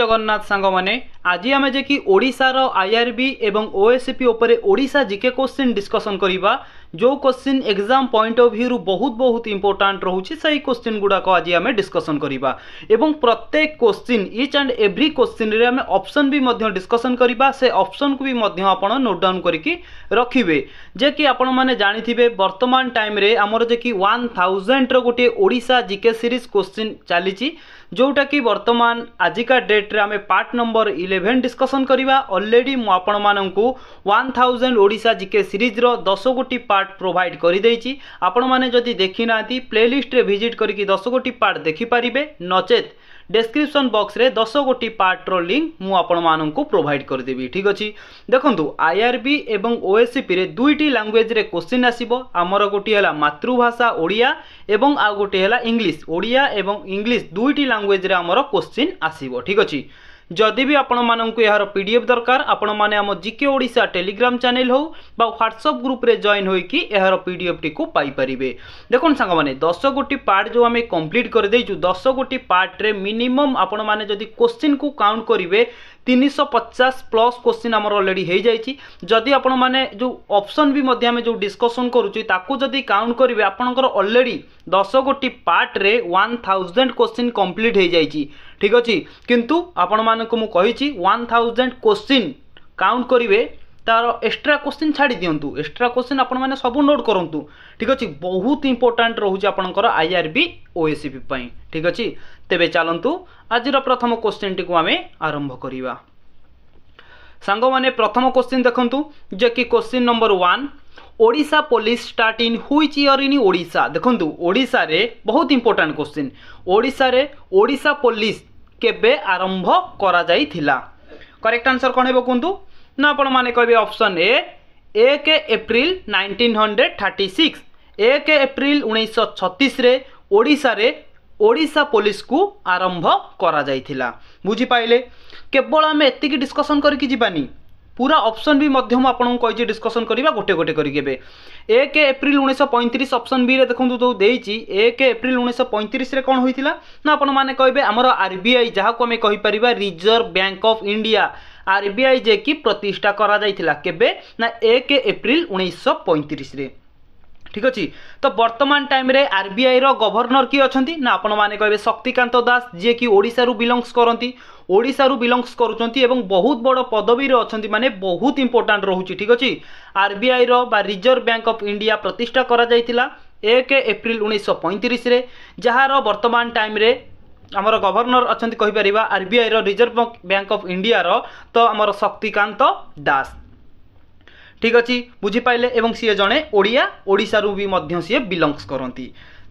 ଜଗନ୍ନାଥ ସାଙ୍ଗମାନେ आज आम যে आईआरबी एवं আইআরবি এবং ওএসপি উপরে ওড়িশা জিকে কোশ্চিন जो question exam point of view रु बहुत बहुत इंपोर्टाट रोचे से क्वेश्चन गुड़ाक आज आम डिस्कसन करवा प्रत्येक question each and every question में आम ऑप्शन भी डिस्कसन करवा से ऑप्शन को भी आप नोट डाउन करके रखिए जे कि आपण मैंने जानी बर्तमान टाइम आमर जे कि वन थाउजेंड्र गोटे ओडा जिके सीरीज क्वेश्चन चली जोटा कि बर्तमान आजिका डेट्रे आम पार्ट नंबर ଇଲେଭେନ୍ ଡିସ୍କସନ୍ କରିବା ଅଲରେଡ଼ି ମୁଁ ଆପଣମାନଙ୍କୁ ୱାନ୍ ଥାଉଜେଣ୍ଡ ଓଡ଼ିଶା ଜିକେ ସିରିଜ୍ର ଦଶ ଗୋଟି ପାର୍ଟ ପ୍ରୋଭାଇଡ଼ କରିଦେଇଛି ଆପଣମାନେ ଯଦି ଦେଖିନାହାନ୍ତି ପ୍ଲେଲିଷ୍ଟରେ ଭିଜିଟ୍ କରିକି ଦଶ ଗୋଟି ପାର୍ଟ ଦେଖିପାରିବେ ନଚେତ୍ ডেসক্রিপশন বক্সরে দশ গোটি পার্টর লিঙ্ক মু আপনার প্রোভাইড করেদেবি ঠিক আছে দেখুন আইআরবি এবং ওএসসিপিরে দুইটি ল্যাঙ্গুয়েজরে কোশ্চিন আসব আমার গোটি হল মাতৃভাষা ওড়িয়া এবং আউ গোটি হল ইংলিশ ওড়িয়া এবং ইংলিশ দুইটি ল্যাঙ্গুয়েজরে আমার কোশ্চিন আসব ঠিক আছে ଯଦି ବି ଆପଣମାନଙ୍କୁ ଏହାର ପି ଡି ଏଫ୍ ଦରକାର ଆପଣମାନେ ଆମ ଜିକେ ଓଡ଼ିଶା ଟେଲିଗ୍ରାମ ଚ୍ୟାନେଲ୍ ହେଉ ବା ହ୍ୱାଟ୍ସଅପ୍ ଗ୍ରୁପ୍ରେ ଜଏନ୍ ହୋଇକି ଏହାର ପି ଡି ଏଫ୍ଟିକୁ ପାଇପାରିବେ ଦେଖନ୍ତୁ ସାଙ୍ଗମାନେ ଦଶ ଗୋଟି ପାର୍ଟ ଯେଉଁ ଆମେ କମ୍ପ୍ଲିଟ୍ କରିଦେଇଛୁ ଦଶ ଗୋଟି ପାର୍ଟରେ ମିନିମମ୍ ଆପଣମାନେ ଯଦି କୋଶ୍ଚିନ୍କୁ କାଉଣ୍ଟ କରିବେ ତିନିଶହ ପଚାଶ ପ୍ଲସ୍ କୋଶ୍ଚିନ୍ ଆମର ଅଲରେଡ଼ି ହୋଇଯାଇଛି ଯଦି ଆପଣମାନେ ଯେଉଁ ଅପସନ୍ ବି ମଧ୍ୟ ଆମେ ଯେଉଁ ଡିସ୍କସନ୍ କରୁଛୁ ତାକୁ ଯଦି କାଉଣ୍ଟ କରିବେ ଆପଣଙ୍କର ଅଲରେଡ଼ି ଦଶ ଗୋଟି ପାର୍ଟରେ ୱାନ୍ ଥାଉଜେଣ୍ଡ କୋଶ୍ଚିନ୍ କମ୍ପ୍ଲିଟ୍ ହୋଇଯାଇଛି ঠিক ଅଛି କିନ୍ତୁ ଆପଣମାନଙ୍କୁ ମୁଁ କହିଛି ୱାନ୍ ଥାଉଜେଣ୍ଡ କୋଶ୍ଚିନ୍ କାଉଣ୍ଟ କରିବେ ତାର ଏକ୍ସଟ୍ରା କୋଶ୍ଚିନ୍ ଛାଡ଼ି ଦିଅନ୍ତୁ ଏକ୍ସଟ୍ରା କୋଶ୍ଚିନ୍ ଆପଣମାନେ ସବୁ ନୋଟ୍ କରନ୍ତୁ ଠିକ୍ ଅଛି ବହୁତ ଇମ୍ପୋର୍ଟାଣ୍ଟ ରହୁଛି ଆପଣଙ୍କର I R B O S P ପାଇଁ ଠିକ୍ ଅଛି ତେବେ ଚାଲନ୍ତୁ ଆଜିର ପ୍ରଥମ କୋଶ୍ଚିନ୍ଟିକୁ ଆମେ ଆରମ୍ଭ କରିବା ସାଙ୍ଗମାନେ ପ୍ରଥମ କୋଶ୍ଚିନ୍ ଦେଖନ୍ତୁ ଯେ କି question number one Odisha police start in which year in Odisha ଦେଖନ୍ତୁ ଓଡ଼ିଶାରେ ବହୁତ ଇମ୍ପୋର୍ଟାଣ୍ଟ କୋଶ୍ଚିନ୍ ଓଡ଼ିଶାରେ ଓଡ଼ିଶା ପୋଲିସ কেবে আরম্ভ করা যাইছিলা করেক্ট আনসর কোণ হব কুহতু না আপনার কে অপশন এ এক April nineteen hundred thirty six এক এপ্রিল উনিশশো ছতিশে ওড়শার ওড়শা পুলিশকু আরম্ভ করা যাইছিলা বুঝিপাইলে কেবল আমি এতিকি ডিসকসন করি যাবানি पूरा ऑप्शन भी आपको डिस्कसन करवा गोटे गोटे करके एक एप्रिल उन्नीस पैंतीस अप्सन बी देखो जो देती एक एप्रिल उन्नीस पैंतीस कौन होता ना आपने कहे आमर आरबीआई जहाँ को आम कहीपर reserve bank of India RBI जे कि प्रतिष्ठा करा जाइथिला केबे ना 1 एप्रिल 1935 पैंतीस ঠিক আছে তো বর্তমান টাইমে আরবিআইর গভর্নর কি অনেক না আপন মানে কে শক্তিকান্ত দাস যিকি ওড়শার বিলংস করতে ওড়শার বিলংস করছেন এবং বহুত বড় পদবীরে অনেক মানে বহুত ইম্পর্টাট রয়েছে ঠিক আছে আরবিআইর বা রিজর্ভ ব্যাঙ্ক অফ ইন্ডিয়া প্রতিষ্ঠা করা যাই এক এপ্রিল উনিশশো পঁয়ত্রিশে যার বর্তমান টাইমে আমার গভর্নর অনেক কহিপার আরবিআইর রিজর্ভ ব্যাঙ্ক অফ ইন্ডিয়ার তো আমার শক্তিকান্ত দাস ঠিক ଅଛି ବୁଝିପାରିଲେ ଏବଂ ସିଏ ଜଣେ ଓଡ଼ିଆ ଓଡ଼ିଶାରୁ ବି ମଧ୍ୟ ସିଏ ବିଲଙ୍ଗସ୍ କରନ୍ତି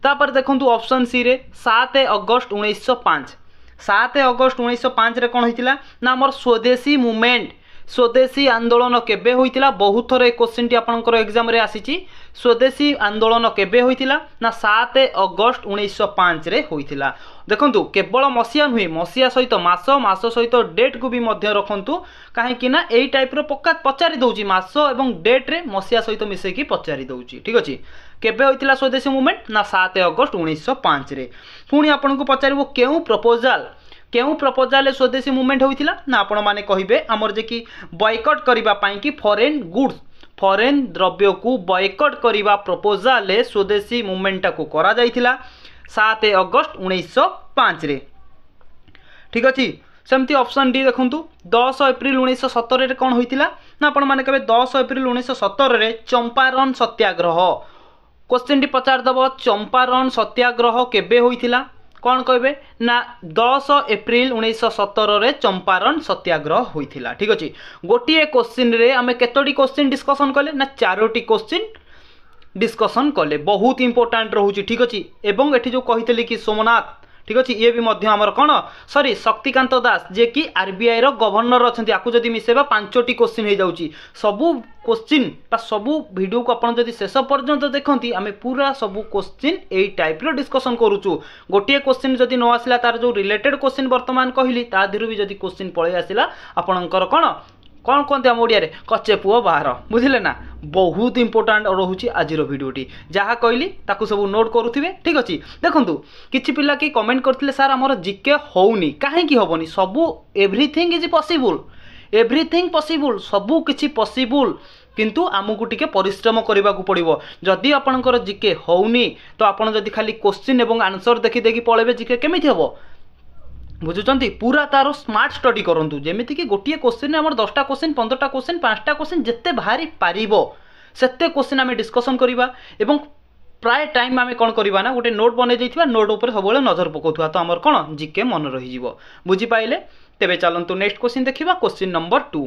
ତାପରେ ଦେଖନ୍ତୁ ଅପସନ୍ ସିରେ ସାତ ଅଗଷ୍ଟ ଉଣେଇଶହ ପାଞ୍ଚ ସାତ ଅଗଷ୍ଟ ଉଣେଇଶହ ପାଞ୍ଚରେ କ'ଣ ହେଇଥିଲା ନା ଆମର ସ୍ୱଦେଶୀ ମୁଭମେଣ୍ଟ ସ୍ୱଦେଶୀ ଆନ୍ଦୋଳନ କେବେ ହୋଇଥିଲା ବହୁତ ଥର ଏ କୋଶ୍ଚିନ୍ଟି ଆପଣଙ୍କର ଏକ୍ଜାମ୍ରେ ଆସିଛି ସ୍ୱଦେଶୀ ଆନ୍ଦୋଳନ କେବେ ହୋଇଥିଲା ନା ସାତ ଅଗଷ୍ଟ ଉଣେଇଶହ ପାଞ୍ଚରେ ହୋଇଥିଲା ଦେଖନ୍ତୁ କେବଳ ମସିହା ନୁହେଁ ମସିହା ସହିତ ମାସ ମାସ ସହିତ ଡେଟ୍କୁ ବି ମଧ୍ୟ ରଖନ୍ତୁ କାହିଁକି ନା ଏଇ ଟାଇପ୍ର ପକା ପଚାରି ଦେଉଛି ମାସ ଏବଂ ଡେଟ୍ରେ ମସିହା ସହିତ ମିଶାଇକି ପଚାରି ଦେଉଛି ଠିକ୍ ଅଛି କେବେ ହୋଇଥିଲା ସ୍ୱଦେଶୀ ମୁଭମେଣ୍ଟ ନା ସାତ ଅଗଷ୍ଟ ଉଣେଇଶହ ପାଞ୍ଚରେ ପୁଣି ଆପଣଙ୍କୁ ପଚାରିବ କେଉଁ ପ୍ରପୋଜାଲ୍ କେଉଁ ପ୍ରପୋଜାଲରେ ସ୍ୱଦେଶୀ ମୁଭମେଣ୍ଟ ହୋଇଥିଲା ନା ଆପଣମାନେ କହିବେ ଆମର ଯେ କି ବୟକଟ୍ କରିବା ପାଇଁକି ଫରେନ୍ ଗୁଡ୍ସ ଫରେନ୍ ଦ୍ରବ୍ୟକୁ ବୟକଟ୍ କରିବା ପ୍ରପୋଜାଲ୍ରେ ସ୍ୱଦେଶୀ ମୁଭମେଣ୍ଟଟାକୁ କରାଯାଇଥିଲା ସାତ ଅଗଷ୍ଟ ଉଣେଇଶହ ପାଞ୍ଚରେ ଠିକ୍ ଅଛି ସେମିତି ଅପସନ୍ ଡି ଦେଖନ୍ତୁ ଦଶ ଏପ୍ରିଲ ଉଣେଇଶହ ସତରରେ କ'ଣ ହୋଇଥିଲା ନା ଆପଣମାନେ କହିବେ ଦଶ ଏପ୍ରିଲ ଉଣେଇଶହ ସତରରେ ଚମ୍ପାରନ୍ ସତ୍ୟାଗ୍ରହ କୋଶ୍ଚିନ୍ଟି ପଚାରିଦେବ ଚମ୍ପାରନ୍ ସତ୍ୟାଗ୍ରହ କେବେ ହୋଇଥିଲା କ'ଣ କହିବେ ନା ଦଶ ଏପ୍ରିଲ ଉଣେଇଶହ ସତରରେ ଚମ୍ପାରନ ସତ୍ୟାଗ୍ରହ ହୋଇଥିଲା ଠିକ୍ ଅଛି ଗୋଟିଏ କୋଶ୍ଚିନ୍ରେ ଆମେ କେତୋଟି କୋଶ୍ଚିନ୍ ଡିସ୍କସନ୍ କଲେ ନା ଚାରୋଟି କୋଶ୍ଚିନ୍ ଡିସ୍କସନ୍ କଲେ ବହୁତ ଇମ୍ପୋର୍ଟାଣ୍ଟ ରହୁଛି ଠିକ୍ ଅଛି ଏବଂ ଏଠି ଯେଉଁ କହିଥିଲି କି ସୋମନାଥ ঠিক আছে ইয়ে বি মধ্যে আমার কোণ সরি শক্তিকান্ত দাস যে কি আরবিআইর গভর্নর অনেক আকু যদি মিশাইবা পাঁচটি কোশ্চিন হয়ে যাচ্ছি সবু কোশ্চিন বা সবু ভিডিওকে আপনার যদি শেষ পর্যন্ত দেখতে আমি পুরা সবু কোশ্চিন এই টাইপ্র ডিসকসন করুছু গোটিয়ে কোশ্চিন যদি ন আসলা তার যে রিলেটেড কোশ্চিন বর্তমান কহিলি তা দেহ যদি কোশ্চিন পলাই আসলা আপনার কোণ କ'ଣ କୁହନ୍ତି ଆମ ଓଡ଼ିଆରେ କଚେ ପୁଅ ବାହାର ବୁଝିଲେ ନା ବହୁତ ଇମ୍ପୋର୍ଟାଣ୍ଟ ରହୁଛି ଆଜିର ଭିଡ଼ିଓଟି ଯାହା କହିଲି ତାକୁ ସବୁ ନୋଟ୍ କରୁଥିବେ ଠିକ୍ ଅଛି ଦେଖନ୍ତୁ କିଛି ପିଲା କି କମେଣ୍ଟ କରିଥିଲେ ସାର୍ ଆମର ଜିକେ ହେଉନି କାହିଁକି ହେବନି ସବୁ everything is possible everything possible ସବୁ କିଛି ପସିବୁଲ୍ କିନ୍ତୁ ଆମକୁ ଟିକେ ପରିଶ୍ରମ କରିବାକୁ ପଡ଼ିବ ଯଦି ଆପଣଙ୍କର ଜିକେ ହେଉନି ତ ଆପଣ ଯଦି ଖାଲି କୋଶ୍ଚିନ୍ ଏବଂ ଆନ୍ସର୍ ଦେଖିଦେଇକି ପଳେଇବେ ଜିକେ କେମିତି ହେବ বুঝুছেন পুরা তার স্মার্ট স্টডি করতু যেমিকি গোটিয়ে কোশ্চিন আমার দশটা কোশ্চিন পনেরোটা কোশ্চিন পাঁচটা কোশ্চিন যেতে বাহারি পারিব সেতে কোশ্চিন আমি ডিসকসন করা এবং প্রায় টাইম আমি কোণ করা না গোটে নোট বনে যাই নোট উপরে সবুলে নজর পকাউথা তো আমার কোণ জিকে মনে রহিযোগ বুঝিপাইলে তেবে চালু নেক্সট কোশ্চিন দেখা কোশ্চিন নম্বর টু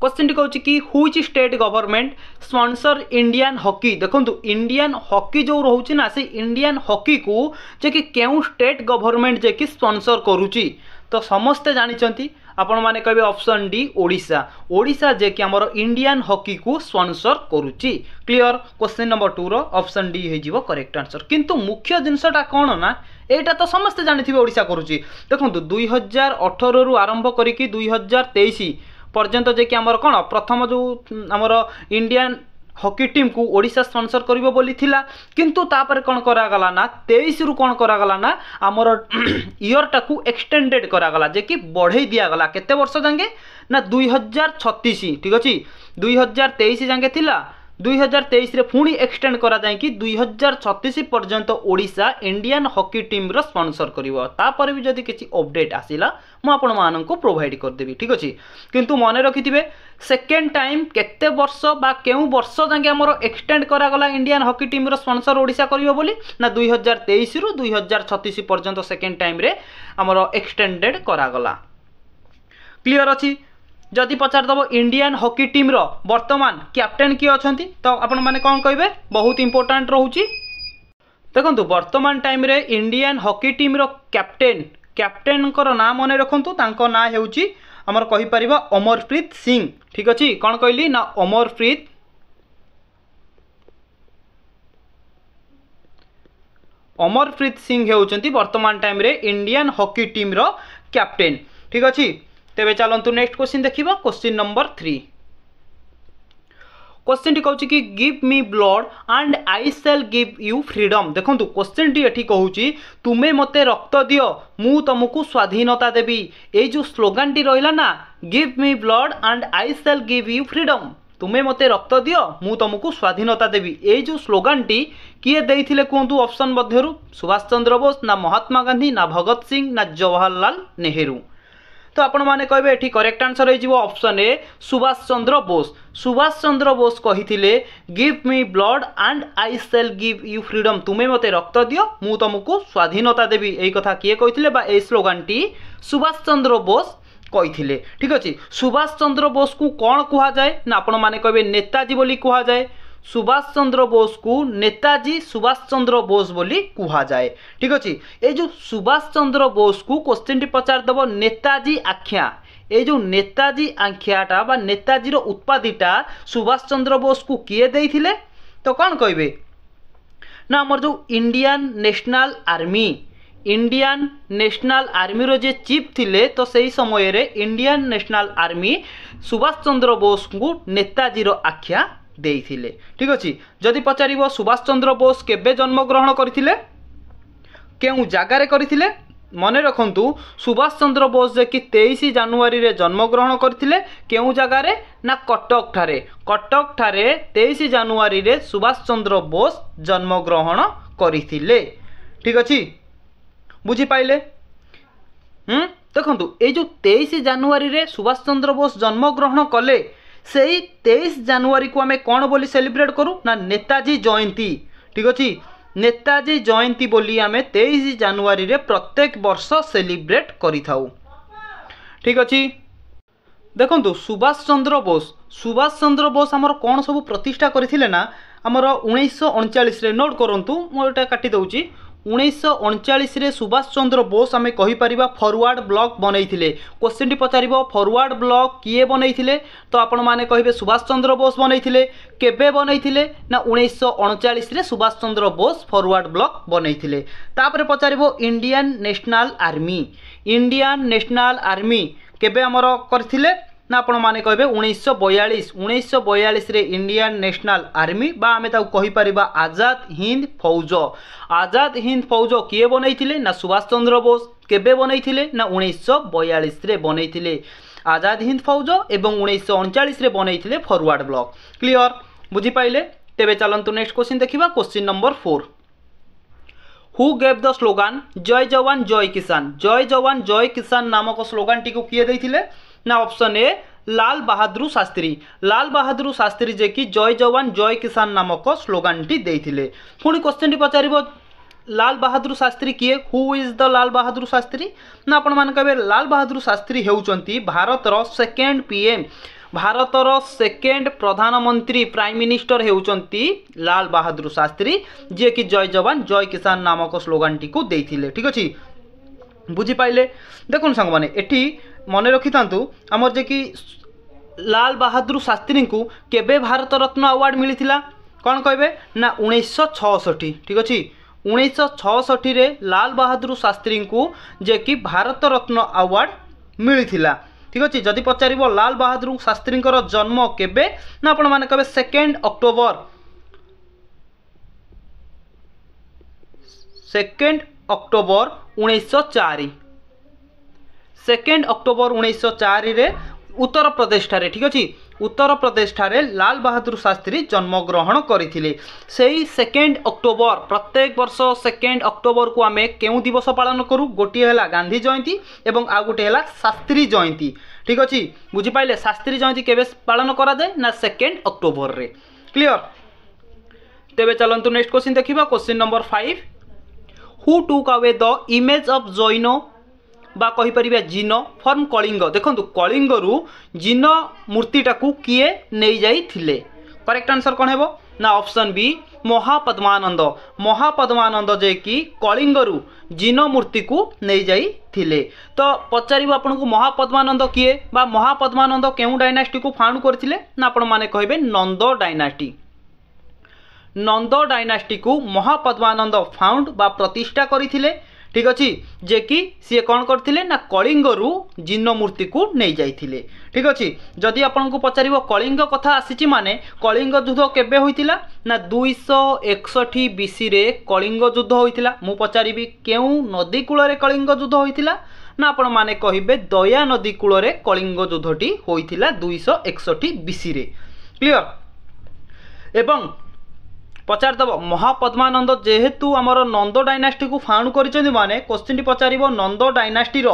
क्वेश्चन टी कौन कि हुई state government sponsor Indian hockey देखो इंडियान हकी जो रोचे ना से इंडियान हकी को जे कि क्यों स्टेट गवर्नमेंट जे कि स्पनसर करुच्ची তো সমস্তে জাঁচান আপনার কে অপশন ডি ওড়শা ওড়শা যে কি আমার ইন্ডিয়ান হকি কু স্পনসর করুচি ক্লিয়র কোশ্চেন নম্বর টু রপশন ডি হয়ে যাব করেক্ট আনসর কিন্তু মুখ্য জিনিসটা কোণ না এইটা তো সমস্তে জাঁথিবে ওড়শা করুচি দেখুন দুই হাজার অঠর আরম্ভ করি দুই হাজার পর্যন্ত যে কি আমার কোণ প্রথম যে আমার ইন্ডিয়ান হকি টিমକୁ ଓଡ଼ିଶା ସ୍ପନ୍ସର୍ କରିବ ବୋଲି ଥିଲା କିନ୍ତୁ ତାପରେ କ'ଣ କରାଗଲା ନା ତେଇଶରୁ କ'ଣ କରାଗଲା ନା ଆମର ଇୟର୍ଟାକୁ ଏକ୍ସଟେଣ୍ଡେଡ଼୍ କରାଗଲା ଯେ କି ବଢ଼େଇ ଦିଆଗଲା କେତେ ବର୍ଷ ଯାଙ୍କେ ନା ଦୁଇ ହଜାର ଛତିଶ ଠିକ୍ ଅଛି ଦୁଇ ହଜାର ତେଇଶ ଯାଙ୍କେ ଥିଲା ଦୁଇହଜାର ତେଇଶରେ ପୁଣି ଏକ୍ସଟେଣ୍ଡ କରାଯାଇକି ଦୁଇହଜାର ଛତିଶ ପର୍ଯ୍ୟନ୍ତ ଓଡ଼ିଶା ଇଣ୍ଡିଆନ୍ ହକି ଟିମ୍ର ସ୍ପନ୍ସର୍ କରିବ ତାପରେ ବି ଯଦି କିଛି ଅପଡ଼େଟ୍ ଆସିଲା ମୁଁ ଆପଣମାନଙ୍କୁ ପ୍ରୋଭାଇଡ଼ କରିଦେବି ଠିକ୍ ଅଛି କିନ୍ତୁ ମନେ ରଖିଥିବେ ସେକେଣ୍ଡ ଟାଇମ୍ କେତେ ବର୍ଷ ବା କେଉଁ ବର୍ଷ ଯାକେ ଆମର ଏକ୍ସଟେଣ୍ଡ କରାଗଲା ଇଣ୍ଡିଆନ୍ ହକି ଟିମ୍ର ସ୍ପନ୍ସର୍ ଓଡ଼ିଶା କରିବ ବୋଲି ନା ଦୁଇହଜାର ତେଇଶରୁ ଦୁଇହଜାର ଛତିଶ ପର୍ଯ୍ୟନ୍ତ ସେକେଣ୍ଡ ଟାଇମ୍ରେ ଆମର ଏକ୍ସଟେଣ୍ଡେଡ଼୍ କରାଗଲା କ୍ଲିଅର୍ ଅଛି ଯଦି ପଚାରିଦେବ ଇଣ୍ଡିଆନ୍ ହକି ଟିମ୍ର ବର୍ତ୍ତମାନ କ୍ୟାପ୍ଟେନ୍ କିଏ ଅଛନ୍ତି ତ ଆପଣମାନେ କ'ଣ କହିବେ ବହୁତ ଇମ୍ପୋର୍ଟାଣ୍ଟ ରହୁଛି ଦେଖନ୍ତୁ ବର୍ତ୍ତମାନ ଟାଇମ୍ରେ ଇଣ୍ଡିଆନ୍ ହକି ଟିମ୍ର କ୍ୟାପ୍ଟେନ୍ କ୍ୟାପ୍ଟେନ୍ଙ୍କର ନାଁ ମନେ ରଖନ୍ତୁ ତାଙ୍କ ନାଁ ହେଉଛି ଆମର କହିପାରିବା ଅମରପ୍ରୀତ ସିଂ ଠିକ୍ ଅଛି କ'ଣ କହିଲି ନା ଅମରପ୍ରୀତ ଅମରପ୍ରୀତ ସିଂ ହେଉଛନ୍ତି ବର୍ତ୍ତମାନ ଟାଇମ୍ରେ ଇଣ୍ଡିଆନ୍ ହକି ଟିମ୍ର କ୍ୟାପ୍ଟେନ୍ ଠିକ୍ ଅଛି ତେବେ ଚାଲନ୍ତୁ ନେକ୍ସଟ କ୍ୱେଶ୍ଚିନ୍ ଦେଖିବା କ୍ୱେଶ୍ଚିନ୍ ନମ୍ବର ଥ୍ରୀ কোশ্চেনটি কৌছি কি give me blood and I shall give you freedom দেখুন কোশ্চেনটি এটি কৌছি তুমি মতো রক্ত দিও মু তুমকু স্বাধীনতা দেবি এই যে স্লোগানটি রহিলা না give me blood and I shall give you freedom তুমি মতো রক্ত দিও মু তুমকু স্বাধীনতা দেবি এই যে স্লোগানটি কিয়ে দেইছিলে কুহতু অপশন মধ্যে সুভাষ চন্দ্র বোস না মহাত্মা গান্ধী না ভগত সিং না জওয়াহরলাল নেহেরু তো আপনার কে এটি করেক্ট আনসর হয়ে যাব অপশন এ সুভাষ চন্দ্র বোস সুভাষ চন্দ্র বোস কে give me blood and I shall give you freedom তুমি মতো রক্ত দিও মু তুমকু স্বাধীনতা দেবি এই কথা কি কে বা এই স্লোগানটি সুভাষ চন্দ্র বোস কইলে ঠিক আছে সুভাষ চন্দ্র বোস কু কোণ কুহযায়ে না আপনার কে নেতাজী বলে কুহযায়ে সুভাষ সুভাষচন্দ্র বোসকু সুভাষ চন্দ্র বোস বলে কুহা যায় ঠিক আছে এই যে সুভাষ সুভাষচন্দ্র বোসকু কোশ্চিনটি পচার দেব নেতাজি আখ্যা এই যে নেতাজি আখ্যাটা বা নেতাজির উৎপাদিটা সুভাষ সুভাষচন্দ্র বোসকু কিয়ে দিয়ে তো কণ কহবে না আমার যে Indian National Army Indian National আর্মির যে চিফ লে তো সেই সময়ের Indian National Army Subhash Chandra বোসঙ্কু নেতাজির আখ্যা ଦେଇଥିଲେ ଠିକ୍ ଅଛି ଯଦି ପଚାରିବ ସୁଭାଷ ଚନ୍ଦ୍ର ବୋଷ କେବେ ଜନ୍ମଗ୍ରହଣ କରିଥିଲେ କେଉଁ ଜାଗାରେ କରିଥିଲେ ମନେ ରଖନ୍ତୁ ସୁଭାଷ ଚନ୍ଦ୍ର ବୋଷ ଯେ କି ତେଇଶ ଜାନୁଆରୀରେ ଜନ୍ମଗ୍ରହଣ କରିଥିଲେ କେଉଁ ଜାଗାରେ ନା କଟକଠାରେ କଟକଠାରେ ତେଇଶ ଜାନୁଆରୀରେ ସୁଭାଷ ଚନ୍ଦ୍ର ବୋଷ ଜନ୍ମଗ୍ରହଣ କରିଥିଲେ ଠିକ୍ ଅଛି ବୁଝିପାରିଲେ ଦେଖନ୍ତୁ ଏଇ ଯେଉଁ ତେଇଶ ଜାନୁଆରୀରେ ସୁଭାଷ ଚନ୍ଦ୍ର ବୋଷ ଜନ୍ମଗ୍ରହଣ କଲେ ସେଇ ତେଇଶ ଜାନୁଆରୀକୁ ଆମେ କ'ଣ ବୋଲି ସେଲିବ୍ରେଟ୍ କରୁ ନା ନେତାଜୀ ଜୟନ୍ତୀ ଠିକ୍ ଅଛି ନେତାଜୀ ଜୟନ୍ତୀ ବୋଲି ଆମେ ତେଇଶ ଜାନୁଆରୀରେ ପ୍ରତ୍ୟେକ ବର୍ଷ ସେଲିବ୍ରେଟ୍ କରିଥାଉ ଠିକ୍ ଅଛି ଦେଖନ୍ତୁ ସୁଭାଷ ଚନ୍ଦ୍ର ବୋଷ ସୁଭାଷ ଚନ୍ଦ୍ର ବୋଷ ଆମର କ'ଣ ସବୁ ପ୍ରତିଷ୍ଠା କରିଥିଲେ ନା ଆମର ଉଣେଇଶହ ଅଣଚାଳିଶରେ ନୋଟ୍ କରନ୍ତୁ ମୁଁ ଏଇଟା କାଟି ଦେଉଛି ଉଣେଇଶହ ଅଣଚାଳିଶରେ ସୁଭାଷ ଚନ୍ଦ୍ର ବୋଷ ଆମେ କହିପାରିବା ଫରୱାର୍ଡ଼ ବ୍ଲକ୍ ବନେଇଥିଲେ କୋଶ୍ଚିନ୍ଟି ପଚାରିବ ଫରୱାର୍ଡ଼ ବ୍ଲକ୍ କିଏ ବନେଇଥିଲେ ତ ଆପଣମାନେ କହିବେ ସୁଭାଷ ଚନ୍ଦ୍ର ବୋଷ ବନେଇଥିଲେ କେବେ ବନେଇଥିଲେ ନା ଉଣେଇଶହ ଅଣଚାଳିଶରେ ସୁଭାଷ ଚନ୍ଦ୍ର ବୋଷ ଫରୱାର୍ଡ଼ ବ୍ଲକ୍ ବନେଇଥିଲେ ତାପରେ ପଚାରିବ Indian National Army Indian National Army କେବେ ଆମର କରିଥିଲେ ना आपण माने कहबे 1942 1942 रे इंडियन नेशनल आर्मी बा क्लियर बुझी पाइले तेबे चालंतु नेक्स्ट क्वेश्चन देखिबा question number 4 who gave the slogan जय जवान जय किसान जय जवान जय किसान नामक स्लोगन टिकु किए देथिले दे ना ऑप्शन ए লাল বাহাদুর শাস্ত্রী লাল বাহাদুর শাস্ত্রী যে কি জয় জওয়ান জয় কিষান নামক স্লোগানটি দিয়ে পুঁ কোশ্চেনটি পচার লাল বাহাদুর শাস্ত্রী কি হু ইজ দ লাল বাহাদুর শাস্ত্রী না আপনার কে লাল বাহাদুর শাস্ত্রী হচ্ছেন ভারতর সেকেন্ড পিএম ଭାରତର ସେକେଣ୍ଡ ପ୍ରଧାନମନ୍ତ୍ରୀ ପ୍ରାଇମ୍ ମିନିଷ୍ଟର ହେଉଛନ୍ତି ଲାଲ ବାହାଦୁର ଶାସ୍ତ୍ରୀ ଯିଏକି ଜୟ ଯବାନ ଜୟ କିଷାନ ନାମକ ସ୍ଲୋଗାନଟିକୁ ଦେଇଥିଲେ ଠିକ୍ ଅଛି ବୁଝିପାରିଲେ ଦେଖନ୍ତୁ ସାଙ୍ଗମାନେ ଏଠି ମନେ ରଖିଥାନ୍ତୁ ଆମର ଯେ କି ଲାଲ ବାହାଦୁର ଶାସ୍ତ୍ରୀଙ୍କୁ କେବେ ଭାରତରତ୍ନ ଆୱାର୍ଡ଼ ମିଳିଥିଲା କ'ଣ କହିବେ ନା ଉଣେଇଶହ ଛଅଷଠି ଠିକ୍ ଅଛି ଉଣେଇଶହ ଛଅଷଠିରେ ଲାଲ ବାହାଦୁର ଶାସ୍ତ୍ରୀଙ୍କୁ ଯେ କି ଭାରତରତ୍ନ ଆୱାର୍ଡ଼ ମିଳିଥିଲା ঠিক আছে যদি পচারিব লাল বাহাদুর শাস্ত্রীঙ্কর জন্ম কেবে না আপন মানে কবে সেকেন্ড অক্টোবর সেকেন্ড অক্টোবর উনিশশো চারি ସେକେଣ୍ଡ ଅକ୍ଟୋବର ଉଣେଇଶହ ଚାରିରେ ଉତ୍ତରପ୍ରଦେଶଠାରେ ଠିକ୍ ଅଛି ଉତ୍ତରପ୍ରଦେଶଠାରେ ଲାଲ ବାହାଦୁର ଶାସ୍ତ୍ରୀ ଜନ୍ମଗ୍ରହଣ କରିଥିଲେ ସେଇ ସେକେଣ୍ଡ ଅକ୍ଟୋବର ପ୍ରତ୍ୟେକ ବର୍ଷ ସେକେଣ୍ଡ ଅକ୍ଟୋବରକୁ ଆମେ କେଉଁ ଦିବସ ପାଳନ କରୁ ଗୋଟିଏ ହେଲା ଗାନ୍ଧୀ ଜୟନ୍ତୀ ଏବଂ ଆଉ ଗୋଟିଏ ହେଲା ଶାସ୍ତ୍ରୀ ଜୟନ୍ତୀ ଠିକ୍ ଅଛି ବୁଝିପାରିଲେ ଶାସ୍ତ୍ରୀ ଜୟନ୍ତୀ କେବେ ପାଳନ କରାଯାଏ ନା ସେକେଣ୍ଡ ଅକ୍ଟୋବରରେ କ୍ଲିଅର ତେବେ ଚାଲନ୍ତୁ ନେକ୍ସଟ କୋଶ୍ଚିନ୍ ଦେଖିବା question number five who took away the image of ଜୈନୋ ବା କହିପାରିବା ଜିନ ଫର୍ମ କଳିଙ୍ଗ ଦେଖନ୍ତୁ କଳିଙ୍ଗରୁ ଜିନ ମୂର୍ତ୍ତିଟାକୁ କିଏ ନେଇଯାଇଥିଲେ କରେକ୍ଟ ଆନ୍ସର୍ କ'ଣ ହେବ ନା ଅପସନ୍ ବି ମହାପଦ୍ମାନନ୍ଦ ମହାପଦ୍ମାନନ୍ଦ ଯିଏକି କଳିଙ୍ଗରୁ ଜିନ ମୂର୍ତ୍ତିକୁ ନେଇଯାଇଥିଲେ ତ ପଚାରିବୁ ଆପଣଙ୍କୁ ମହାପଦ୍ମାନନ୍ଦ କିଏ ବା ମହାପଦ୍ମାନନ୍ଦ କେଉଁ ଡାଇନାଷ୍ଟିକୁ ଫାଉଣ୍ଡ କରିଥିଲେ ନା ଆପଣମାନେ କହିବେ ନନ୍ଦ ଡାଇନାଷ୍ଟି ନନ୍ଦ ଡାଇନାଷ୍ଟିକୁ ମହାପଦ୍ମାନନ୍ଦ ଫାଉଣ୍ଡ ବା ପ୍ରତିଷ୍ଠା କରିଥିଲେ ঠিক আছে যে কি সি কোণ করে না কলিঙ্গু জিন্ন মূর্তি কু যাইলে ঠিক আছে যদি আপনার পচার কলিঙ্গ কথা আসিছি মানে কলিঙ্গ যুদ্ধ কেবে হয়েছিল না দুইশ একষঠি বিসিরে কলিঙ্গ যুদ্ধ হয়েছিল মু পচারি কেউ নদী কূলের কলিঙ্গ যুদ্ধ হয়েছিল না আপন মানে কহবে দয়া নদী কূলের কলিঙ্গ যুদ্ধটি হয়েছিল দুইশ একষঠি বিসিরে ক্লিয়র এবং পচারিদেব মহাপদ্মানন্দ যেহেতু আমার নন্দ ডাইনাস্টিকে ফাউন্ড করেছেন মানে কোশ্চিনটি পচারিব নন্দ ডাইনাস্টির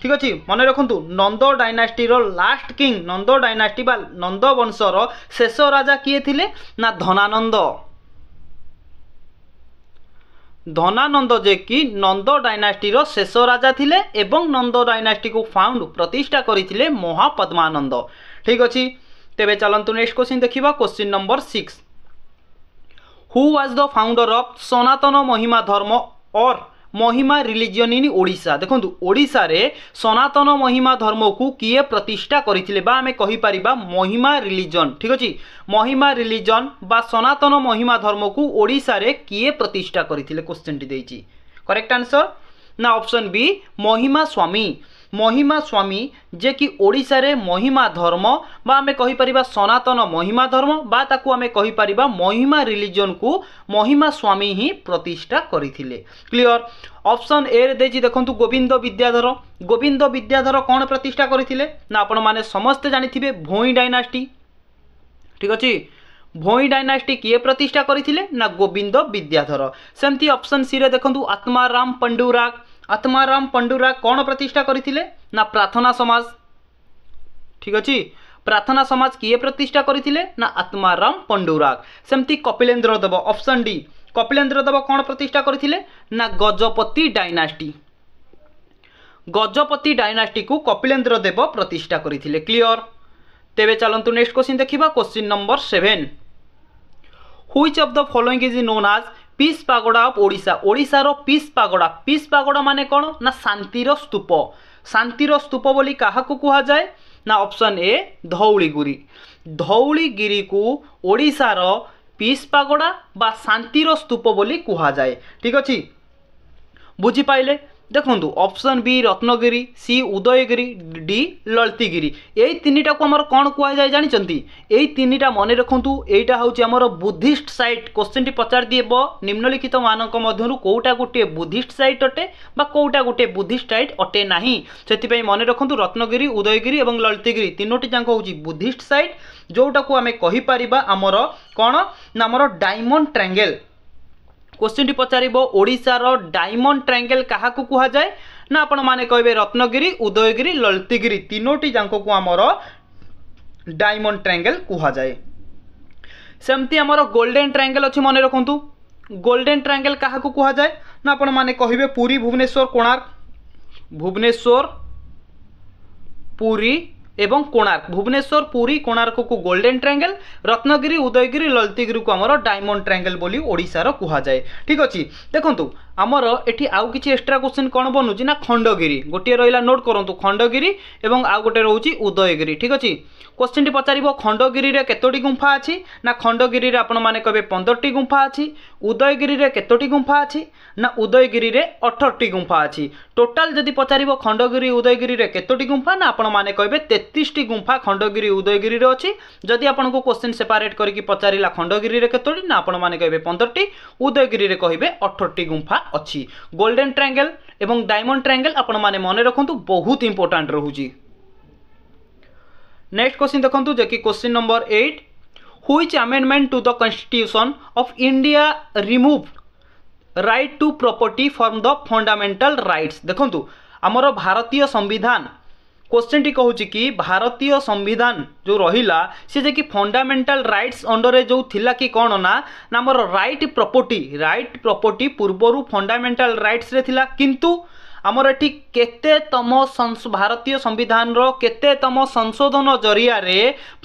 ঠিক আছে মনে রাখতু নন্দ ডাইনাস্টির লাস্ট কিং নন্দ ডাইনাস্টি বা নন্দ বংশর শেষ রাজা কিয়ে থিলে না ধনানন্দ ধনানন্দ যে কি নন্দ ডাইনাস্টির শেষ রাজা থিলে এবং নন্দ ডাইনাস্টিকে ফাউন্ড প্রতিষ্ঠা করে মহাপদ্মানন্দ ঠিক আছে তেবে চালু নেক্সট কোশ্চিন দেখা question number six who was the founder of Sanatan Mahima Dharma or Mahima religion in Odisha দেখুন ওড়িশারে সনাতন মহিমা ধর্মকু কিয়ে প্রতিষ্ঠা করে বা আমি কহিপারিবা মহিমা রিলিজন ঠিক আছে মহিমা রিলিজন বা সনাতন মহিমা ধর্মকু ওড়িশারে কিয়ে প্রতিষ্ঠা করে কোশ্চেনটি দিয়েছি করেক্ট আনসর না অপশন বি মহিমা স্বামী ମହିମା ସ୍ୱାମୀ ଯିଏକି ଓଡ଼ିଶାରେ ମହିମା ଧର୍ମ ବା ଆମେ କହିପାରିବା ସନାତନ ମହିମା ଧର୍ମ ବା ତାକୁ ଆମେ କହିପାରିବା ମହିମା ରିଲିଜନ୍କୁ ମହିମା ସ୍ୱାମୀ ହିଁ ପ୍ରତିଷ୍ଠା କରିଥିଲେ କ୍ଲିଅର ଅପସନ୍ ଏରେ ଦେଇଛି ଦେଖନ୍ତୁ ଗୋବିନ୍ଦ ବିଦ୍ୟାଧର ଗୋବିନ୍ଦ ବିଦ୍ୟାଧର କ'ଣ ପ୍ରତିଷ୍ଠା କରିଥିଲେ ନା ଆପଣମାନେ ସମସ୍ତେ ଜାଣିଥିବେ ଭୋଇ ଡାଇନାଷ୍ଟି ଠିକ୍ ଅଛି ভোই ডাইনাস্টি কিয়ে প্রতিষ্ঠা করেছিলেন না গোবিন্দ বিদ্যাধর সেমতি অপশন সি রে দেখুন আত্মারাম পণ্ডুরাগ ଆତ୍ମାରାମ ପଣ୍ଡୁରା କ'ଣ ପ୍ରତିଷ୍ଠା କରିଥିଲେ ନା ପ୍ରାର୍ଥନା ସମାଜ ଠିକ୍ ଅଛି ପ୍ରାର୍ଥନା ସମାଜ କିଏ ପ୍ରତିଷ୍ଠା କରିଥିଲେ ନା ଆତ୍ମାରାମ ପଣ୍ଡୁରାଗ ସେମିତି କପିଳେନ୍ଦ୍ର ଦେବ ଅପସନ୍ ଡି କପିଳେନ୍ଦ୍ର ଦେବ କ'ଣ ପ୍ରତିଷ୍ଠା କରିଥିଲେ ନା ଗଜପତି ଡାଇନାଷ୍ଟି ଗଜପତି ଡାଇନାଷ୍ଟିକୁ କପିଳେନ୍ଦ୍ର ଦେବ ପ୍ରତିଷ୍ଠା କରିଥିଲେ କ୍ଲିଅର ତେବେ ଚାଲନ୍ତୁ ନେକ୍ସଟ କୋଶ୍ଚିନ୍ ଦେଖିବା question number seven which of the following is known as peace pagoda of Odisha ଓଡ଼ିଶାର ପିସ୍ ପାଗୋଡ଼ା ପିସ୍ ପାଗୋଡ଼ା ମାନେ କ'ଣ ନା ଶାନ୍ତିର ସ୍ତୂପ ଶାନ୍ତିର ସ୍ତୂପ ବୋଲି କାହାକୁ କୁହାଯାଏ ନା ଅପସନ୍ ଏ ଧଉଳିଗିରି ଧଉଳିଗିରିକୁ ଓଡ଼ିଶାର ପିସ୍ ପାଗୋଡ଼ା ବା ଶାନ୍ତିର ସ୍ତୂପ ବୋଲି କୁହାଯାଏ ଠିକ୍ ଅଛି ବୁଝିପାରିଲେ ଦେଖନ୍ତୁ option B Ratnagiri C Udayagiri D Lalitagiri ଏଇ ତିନିଟାକୁ ଆମର କ'ଣ କୁହାଯାଏ ଜାଣିଛନ୍ତି ଏଇ ତିନିଟା ମନେ ରଖନ୍ତୁ ଏଇଟା ହେଉଛି ଆମର ବୁଦ୍ଧିଷ୍ଟ ସାଇଟ୍ କୋଶ୍ଚିନ୍ଟି ପଚାରିଦେବ ନିମ୍ନଲିଖିତ ମାନଙ୍କ ମଧ୍ୟରୁ କେଉଁଟା ଗୋଟିଏ ବୁଦ୍ଧିଷ୍ଟ ସାଇଟ୍ ଅଟେ ବା କେଉଁଟା ଗୋଟିଏ ବୁଦ୍ଧିଷ୍ଟ ସାଇଟ୍ ଅଟେ ନାହିଁ ସେଥିପାଇଁ ମନେ ରଖନ୍ତୁ ରତ୍ନଗିରି ଉଦୟଗିରି ଏବଂ ଲଳିତଗିରି ତିନୋଟି ଯାକ ହେଉଛି ବୁଦ୍ଧିଷ୍ଟ ସାଇଟ୍ ଯେଉଁଟାକୁ ଆମେ କହିପାରିବା ଆମର କ'ଣ ନା ଆମର ଡାଇମଣ୍ଡ ଟ୍ରାଙ୍ଗେଲ୍ কোশ্চিনটি পচারিব ওড়িশার ডায়মন্ড ট্রাঙ্গেল কাহাকু কুহযায় না আপনার কে রত্নগিরি উদয়গিরি ললিতগিরি তিনোটি যাকু আমার ডায়মন্ড ট্রাঙ্গেল কুহযায় সেমতি আমার গোল্ডেন ট্রাঙ্গেল অছি মনে রাখতু গোল্ডেন ট্রাঙ্গেল কাহাকু কুহযায় না আপনার কে পুরী ভুবনেশ্বর কোণার্ক ভুবনেশ্বর পুরী এবং কোণার্ক ভুবনেশ্বর পুরী কোণার্ককু গোল্ডেন ট্রাঙ্গেল রত্নগিরি উদয়গিরি ললিতগিরি আমার ডায়মন্ড ট্রাঙ্গেল বলে ওড়শার কুহযায়ে ঠিক আছে দেখুন আমার এটি আউ কিছু এক্সট্রা কোশ্চিন কোণ বনুছি না খণ্ডগিরি গোটিয়ে রহলা নোট করতু খণ্ডগিরি এবং আউ গোটে রয়েছে উদয়গিরি ঠিক আছে কোশ্চিনটি পচারিব খণ্ডগিরিরে কতোটি গুম্ফা আছে না খণ্ডগিরিরে আপন মানে কবে পনেরোটি গুম্ফা আছে উদয়গিরিরে কতোটি গুম্ফা আছে না উদয়গিরিরে অঠরটি গুম্ফা আছে টোটাল যদি পচারিব খণ্ডগিরি উদয়গিরিরে কতোটি গুম্ফা না আপন মানে কবে তেত্রিশটি গুম্ফা খণ্ডগিরি উদয়গিরিরে অছি যদি আপনার কোশ্চিন সেপারেট করি পচারা খণ্ডগিরিরে কতোটি না আপন মানে কবে পনেরোটি উদয়গিরিরে কহবে অঠরটি গুম্ফা ଅଛି ଗୋଲ୍ଡେନ୍ ଟ୍ରାଙ୍ଗେଲ୍ ଏବଂ ଡାଇମଣ୍ଡ ଟ୍ରାଙ୍ଗେଲ୍ ଆପଣମାନେ ମନେ ରଖନ୍ତୁ ବହୁତ ଇମ୍ପୋର୍ଟାଣ୍ଟ ରହୁଛି ନେକ୍ସଟ କୋଶ୍ଚିନ୍ ଦେଖନ୍ତୁ ଯେ କି question number eight which amendment to the constitution of India remove right to property from the fundamental rights দেখুন আমার ভারতীয় সংবিধান କୋଶ୍ଚିନ୍ଟି କହୁଛି କି ଭାରତୀୟ ସମ୍ବିଧାନ ଯେଉଁ ରହିଲା ସେ ଯେ କି ଫଣ୍ଡାମେଣ୍ଟାଲ ରାଇଟ୍ସ ଅଣ୍ଡରରେ ଯେଉଁ ଥିଲା କି କ'ଣ ନା ଆମର ରାଇଟ୍ ପ୍ରପର୍ଟି ରାଇଟ୍ ପ୍ରପର୍ଟି ପୂର୍ବରୁ ଫଣ୍ଡାମେଣ୍ଟାଲ ରାଇଟ୍ସରେ ଥିଲା କିନ୍ତୁ ଆମର ଏଠି କେତେତମ ଭାରତୀୟ ସମ୍ବିଧାନର କେତେତମ ସଂଶୋଧନ ଜରିଆରେ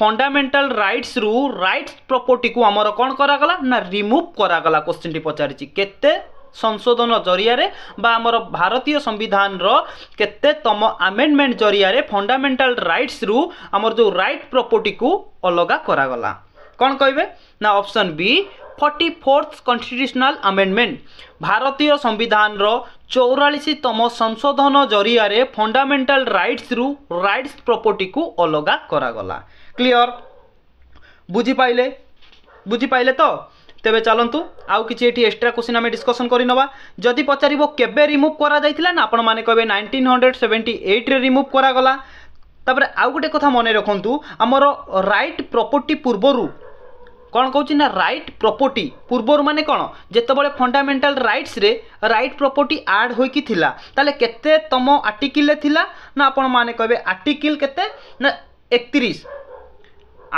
ଫଣ୍ଡାମେଣ୍ଟାଲ ରାଇଟ୍ସରୁ ରାଇଟ୍ସ ପ୍ରପର୍ଟିକୁ ଆମର କ'ଣ କରାଗଲା ନା ରିମୁଭ୍ କରାଗଲା କୋଶ୍ଚିନ୍ଟି ପଚାରିଛି କେତେ ସଂଶୋଧନ ଜରିଆରେ ବା ଆମର ଭାରତୀୟ ସମ୍ବିଧାନର କେତେ ତମ ଆମେଣ୍ଡମେଣ୍ଟ ଜରିଆରେ ଫଣ୍ଡାମେଣ୍ଟାଲ ରାଇଟ୍ସରୁ ଆମର ଯେଉଁ ରାଇଟ୍ ପ୍ରପର୍ଟିକୁ ଅଲଗା କରାଗଲା କ'ଣ କହିବେ ନା option B forty fourth constitutional amendment ଭାରତୀୟ ସମ୍ବିଧାନର ଚଉରାଳିଶତମ ସଂଶୋଧନ ଜରିଆରେ ଫଣ୍ଡାମେଣ୍ଟାଲ ରାଇଟ୍ସରୁ ରାଇଟ୍ସ ପ୍ରପର୍ଟିକୁ ଅଲଗା କରାଗଲା କ୍ଲିଅର ବୁଝିପାଇଲେ ବୁଝିପାଇଲେ ତ ତେବେ ଚାଲନ୍ତୁ ଆଉ କିଛି ଏଠି ଏକ୍ସଟ୍ରା କୋଶ୍ଚିନ୍ ଆମେ ଡିସ୍କସନ୍ କରିନେବା ଯଦି ପଚାରିବ କେବେ ରିମୁଭ୍ କରାଯାଇଥିଲା ନା ଆପଣମାନେ କହିବେ ନାଇଣ୍ଟିନ୍ ହଣ୍ଡ୍ରେଡ଼ ସେଭେଣ୍ଟି ଏଇଟ୍ରେ ରିମୁଭ୍ କରାଗଲା ତାପରେ ଆଉ ଗୋଟେ କଥା ମନେ ରଖନ୍ତୁ ଆମର ରାଇଟ୍ ପ୍ରପର୍ଟି ପୂର୍ବରୁ କ'ଣ କହୁଛି ନା ରାଇଟ୍ ପ୍ରପର୍ଟି ପୂର୍ବରୁ ମାନେ କ'ଣ ଯେତେବେଳେ ଫଣ୍ଡାମେଣ୍ଟାଲ ରାଇଟ୍ସରେ ରାଇଟ୍ ପ୍ରପର୍ଟି ଆଡ଼୍ ହୋଇକି ଥିଲା ତାହେଲେ କେତେ ତମ ଆର୍ଟିକିଲରେ ଥିଲା ନା ଆପଣମାନେ କହିବେ ଆର୍ଟିକିଲ କେତେ ନା ଏକତିରିଶ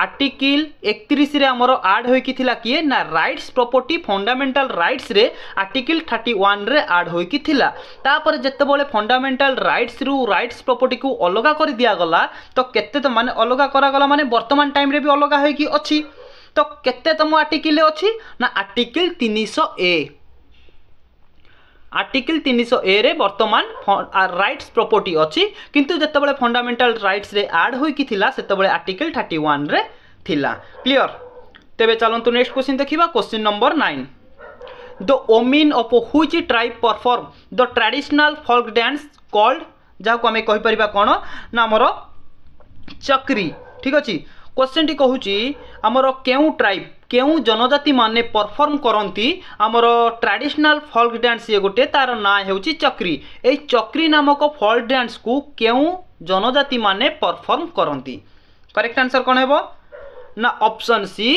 আর্টিকল একত্রিশে আমার আড হয়েকি লা কি না রাইটস প্রপর্টি ফন্ডামেন্টাল রাইটসরে আর্টিকল থার্টি ওয়ানরে আড হয়েকি লা তাপরে যেতবে ফন্ডামেন্টাল রাইটস রু রাইটস প্রপর্টি কু অলগা করে দিগলা তো কেতে মানে অলগা করাগলা মানে বর্তমান টাইমরে বি অলগা হয়েকি অছি তো কেতে তম আর্টিকলে অছি না আর্টিকল তিনশো এ আর্টিকল তিনশো এ রে বর্তমান রাইটস প্রপর্টি অছি কিন্তু যেতবে ফন্ডামেন্টাল রাইটস রে আড হইকি লা সেতবে আর্টিকল থার্টি ওয়ান রে লা ক্লিয়র তেবে চলতু নেক্সট কোশ্চিন দেখা question number nine the omen of which tribe perform the traditional folk dance called ଯାହାକୁ ଆମେ କହିପାରିବା କ'ଣ ନା ଆମର ଚକ୍ରି ଠିକ୍ ଅଛି କ୍ୱେଶ୍ଚନ୍ଟି କହୁଛି ଆମର କେଉଁ ଟ୍ରାଇବ୍ କେଉଁ ଜନଜାତିମାନେ ପରଫର୍ମ କରନ୍ତି ଆମର ଟ୍ରାଡ଼ିସନାଲ୍ ଫଲ୍କ ଡ୍ୟାନ୍ସ ଇଏ ଗୋଟେ ତା'ର ନାଁ ହେଉଛି ଚକ୍ରି ଏଇ ଚକ୍ରି ନାମକ ଫଲ୍କ ଡ୍ୟାନ୍ସକୁ କେଉଁ ଜନଜାତିମାନେ ପରଫର୍ମ କରନ୍ତି କରେକ୍ଟ ଆନ୍ସର୍ କ'ଣ ହେବ ନା ଅପସନ୍ ସି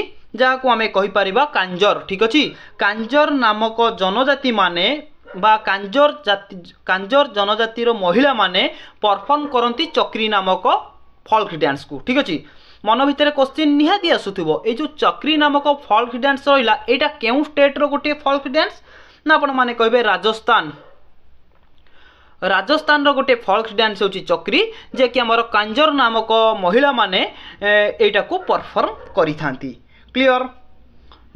ଯାହାକୁ ଆମେ କହିପାରିବା କାଞ୍ଜର ଠିକ୍ ଅଛି କାଞ୍ଜର ନାମକ ଜନଜାତିମାନେ ବା କାଞ୍ଜର ଜାତି କାଞ୍ଜର ଜନଜାତିର ମହିଳାମାନେ ପରଫର୍ମ କରନ୍ତି ଚକ୍ରି ନାମକ ଫଲ୍କ ଡ୍ୟାନ୍ସକୁ ଠିକ୍ ଅଛି মন ভিতরে কোশ্চিন নিহতি আসুথিব এই যে চক্রি নামক ফল্ক ଡ୍ୟାନ୍ସ ରହିଲା ଏଇଟା କେଉଁ ଷ୍ଟେଟ୍ର ଗୋଟିଏ ଫଲ୍କ ଡ୍ୟାନ୍ସ ନା ଆପଣମାନେ କହିବେ ରାଜସ୍ଥାନ ରାଜସ୍ଥାନର ଗୋଟିଏ ଫଲ୍କ ଡ୍ୟାନ୍ସ ହେଉଛି ଚକ୍ରି ଯିଏକି ଆମର କାଞ୍ଜର ନାମକ ମହିଳାମାନେ ଏଇଟାକୁ ପରଫର୍ମ କରିଥାନ୍ତି କ୍ଲିଅର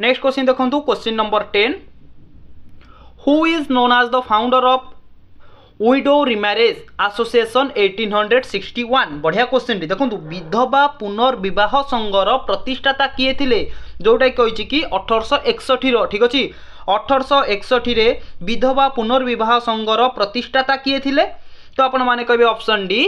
ନେକ୍ସଟ କୋଶ୍ଚିନ୍ ଦେଖନ୍ତୁ question number ten who is known as the founder of widow remarriage association eighteen hundred sixty one ବଢ଼ିଆ କୋଶ୍ଚିନ୍ଟି ଦେଖନ୍ତୁ ବିଧବା ପୁନର୍ବିବାହ ସଂଘର ପ୍ରତିଷ୍ଠାତା କିଏ ଥିଲେ ଯେଉଁଟାକି କହିଛି କି ଅଠରଶହ ଏକଷଠିର ଠିକ୍ ଅଛି ଅଠରଶହ ଏକଷଠିରେ ବିଧବା ପୁନର୍ବିବାହ ସଂଘର ପ୍ରତିଷ୍ଠାତା କିଏ ଥିଲେ ତ ଆପଣମାନେ କହିବେ ଅପସନ୍ ଡି